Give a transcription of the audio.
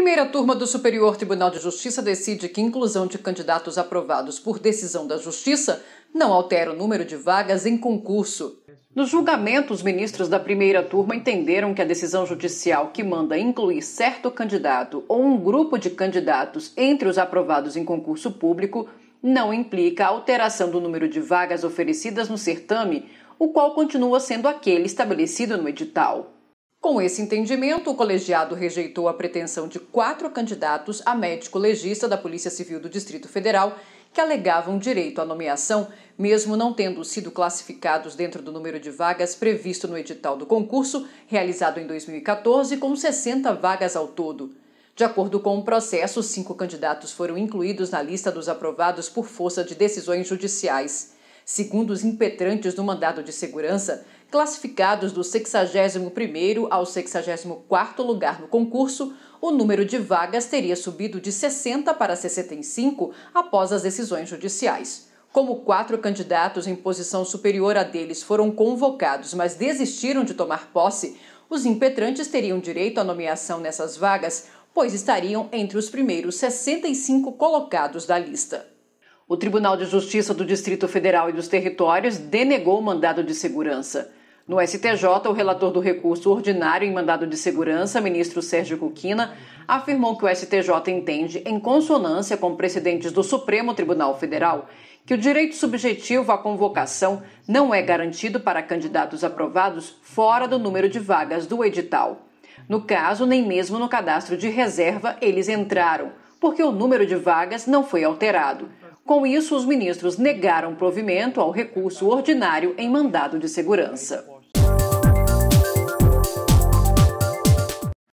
primeira turma do Superior Tribunal de Justiça decide que inclusão de candidatos aprovados por decisão da Justiça não altera o número de vagas em concurso. No julgamento, os ministros da primeira turma entenderam que a decisão judicial que manda incluir certo candidato ou um grupo de candidatos entre os aprovados em concurso público não implica alteração do número de vagas oferecidas no certame, o qual continua sendo aquele estabelecido no edital. Com esse entendimento, o colegiado rejeitou a pretensão de quatro candidatos a médico legista da Polícia Civil do Distrito Federal que alegavam direito à nomeação, mesmo não tendo sido classificados dentro do número de vagas previsto no edital do concurso, realizado em 2014, com 60 vagas ao todo. De acordo com o processo, cinco candidatos foram incluídos na lista dos aprovados por força de decisões judiciais segundo os impetrantes do mandado de segurança, classificados do 61º ao 64º lugar no concurso, o número de vagas teria subido de 60 para 65 após as decisões judiciais. Como quatro candidatos em posição superior a deles foram convocados, mas desistiram de tomar posse, os impetrantes teriam direito à nomeação nessas vagas, pois estariam entre os primeiros 65 colocados da lista. O Tribunal de Justiça do Distrito Federal e dos Territórios denegou o mandado de segurança. No STJ, o relator do recurso ordinário em mandado de segurança, ministro Sérgio Cuquina, afirmou que o STJ entende, em consonância com precedentes do Supremo Tribunal Federal, que o direito subjetivo à convocação não é garantido para candidatos aprovados fora do número de vagas do edital. No caso, nem mesmo no cadastro de reserva eles entraram, porque o número de vagas não foi alterado. Com isso, os ministros negaram provimento ao recurso ordinário em mandado de segurança.